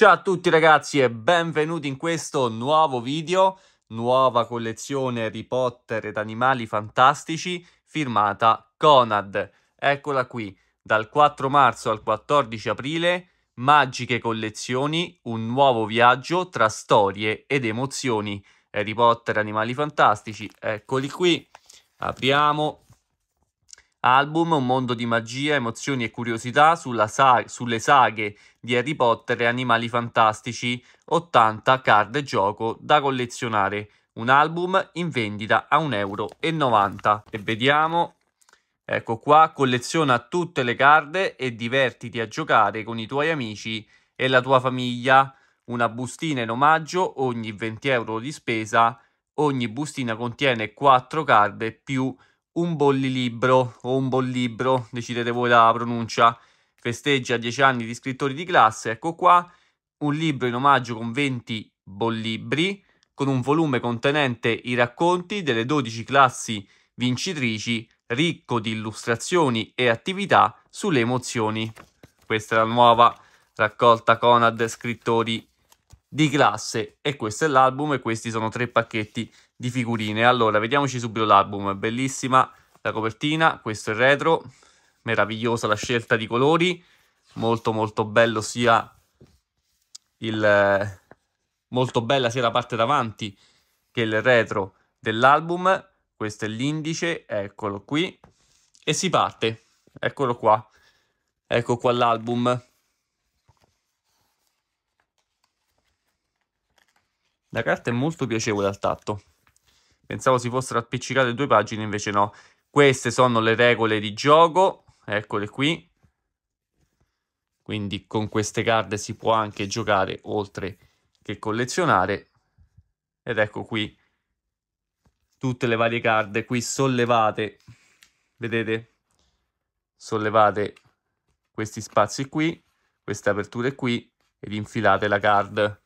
Ciao a tutti ragazzi e benvenuti in questo nuovo video, nuova collezione Harry Potter ed animali fantastici firmata Conad. Eccola qui, dal 4 marzo al 14 aprile, magiche collezioni, un nuovo viaggio tra storie ed emozioni. Harry Potter, animali fantastici, eccoli qui, apriamo, Album un mondo di magia, emozioni e curiosità sa- sulle saghe di Harry Potter e Animali Fantastici, 80 card e gioco da collezionare. Un album in vendita a 1,90 euro. E vediamo Ecco qua, colleziona tutte le carte e divertiti a giocare con i tuoi amici e la tua famiglia. Una bustina in omaggio ogni 20 euro di spesa. Ogni bustina contiene 4 carte più un bollilibro o un bollibro, decidete voi la pronuncia, festeggia 10 anni di scrittori di classe, ecco qua, un libro in omaggio con 20 bollibri, con un volume contenente i racconti delle 12 classi vincitrici, ricco di illustrazioni e attività sulle emozioni. Questa è la nuova raccolta Conad Scrittori di classe e questo è l'album e questi sono tre pacchetti di figurine allora vediamoci subito l'album bellissima la copertina questo è il retro meravigliosa la scelta di colori molto molto bello sia il molto bella sia la parte davanti che il retro dell'album questo è l'indice eccolo qui e si parte eccolo qua ecco qua l'album La carta è molto piacevole al tatto. Pensavo si fossero appiccicate due pagine, invece no. Queste sono le regole di gioco, eccole qui. Quindi con queste carte si può anche giocare oltre che collezionare. Ed ecco qui tutte le varie card qui sollevate. Vedete? Sollevate questi spazi qui, queste aperture qui ed infilate la card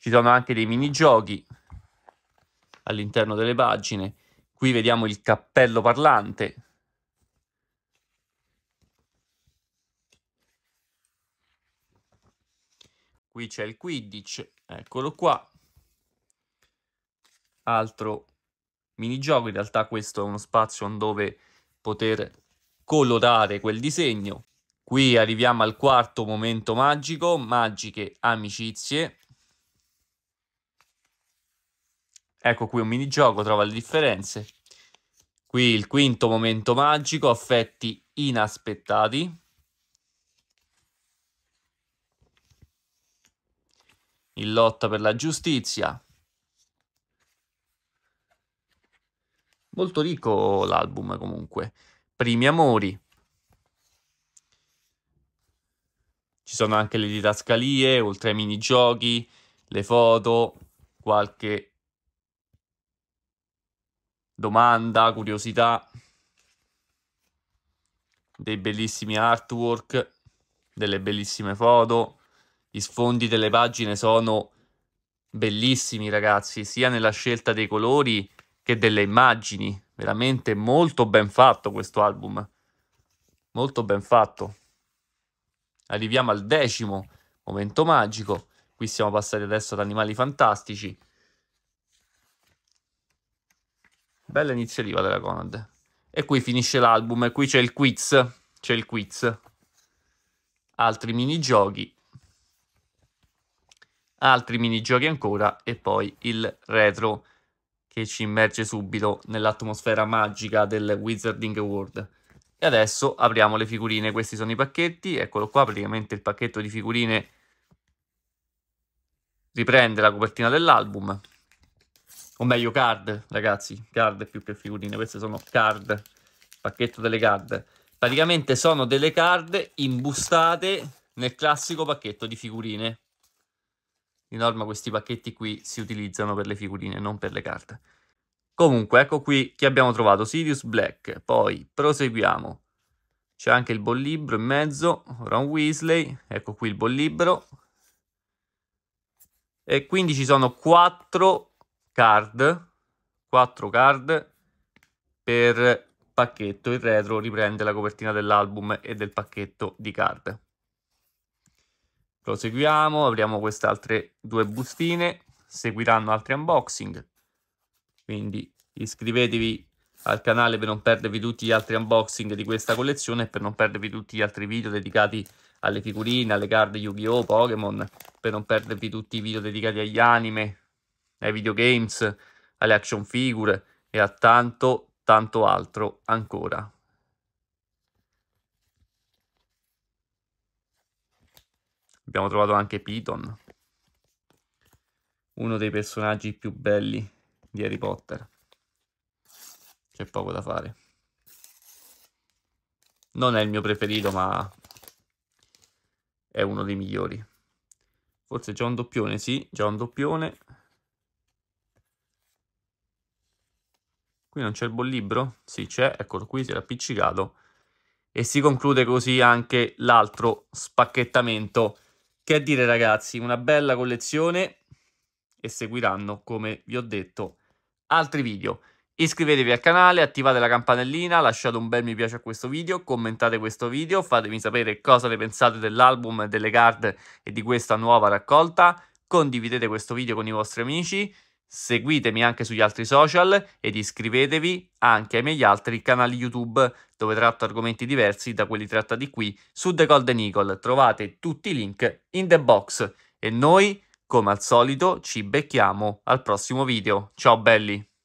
ci sono anche dei minigiochi all'interno delle pagine. Qui vediamo il cappello parlante. Qui c'è il Quidditch, eccolo qua. Altro minigioco, in realtà questo è uno spazio dove poter colorare quel disegno. Qui arriviamo al quarto momento magico, magiche amicizie. Ecco qui un minigioco, trova le differenze. Qui il quinto momento magico, affetti inaspettati. In lotta per la giustizia. Molto ricco l'album comunque. Primi amori. Ci sono anche le didascalie, oltre ai minigiochi, le foto, qualche domanda, curiosità, dei bellissimi artwork, delle bellissime foto, gli sfondi delle pagine sono bellissimi ragazzi, sia nella scelta dei colori che delle immagini, veramente molto ben fatto questo album, molto ben fatto. Arriviamo al decimo momento magico, qui siamo passati adesso ad Animali Fantastici, Bella iniziativa della Conad. E qui finisce l'album, e qui c'è il quiz. C'è il quiz. Altri minigiochi. Altri minigiochi ancora. E poi il retro che ci immerge subito nell'atmosfera magica del Wizarding World. E adesso apriamo le figurine. Questi sono i pacchetti. Eccolo qua, praticamente il pacchetto di figurine riprende la copertina dell'album o meglio card, ragazzi, card più che figurine, queste sono card, pacchetto delle card. Praticamente sono delle card imbustate nel classico pacchetto di figurine. Di norma questi pacchetti qui si utilizzano per le figurine, non per le card. Comunque, ecco qui che abbiamo trovato, Sirius Black. Poi proseguiamo. C'è anche il buon libro in mezzo, Ron Weasley. Ecco qui il buon libro. E quindi ci sono quattro card, 4 card per pacchetto, il retro riprende la copertina dell'album e del pacchetto di card. Proseguiamo, apriamo queste altre due bustine, seguiranno altri unboxing, quindi iscrivetevi al canale per non perdervi tutti gli altri unboxing di questa collezione e per non perdervi tutti gli altri video dedicati alle figurine, alle card Yu-Gi-Oh, Pokémon, per non perdervi tutti i video dedicati agli anime, ai videogames, alle action figure e a tanto, tanto altro ancora. Abbiamo trovato anche Piton, uno dei personaggi più belli di Harry Potter. C'è poco da fare. Non è il mio preferito, ma è uno dei migliori. Forse c'è un doppione, sì, c'è un doppione. Qui non c'è il buon libro? Sì, c'è, eccolo qui, si è appiccicato. E si conclude così anche l'altro spacchettamento. Che dire ragazzi, una bella collezione e seguiranno, come vi ho detto, altri video. Iscrivetevi al canale, attivate la campanellina, lasciate un bel mi piace a questo video, commentate questo video, fatemi sapere cosa ne pensate dell'album, delle card e di questa nuova raccolta, condividete questo video con i vostri amici Seguitemi anche sugli altri social ed iscrivetevi anche ai miei altri canali YouTube dove tratto argomenti diversi da quelli trattati qui su The Golden Eagle. Trovate tutti i link in the box e noi, come al solito, ci becchiamo al prossimo video. Ciao belli!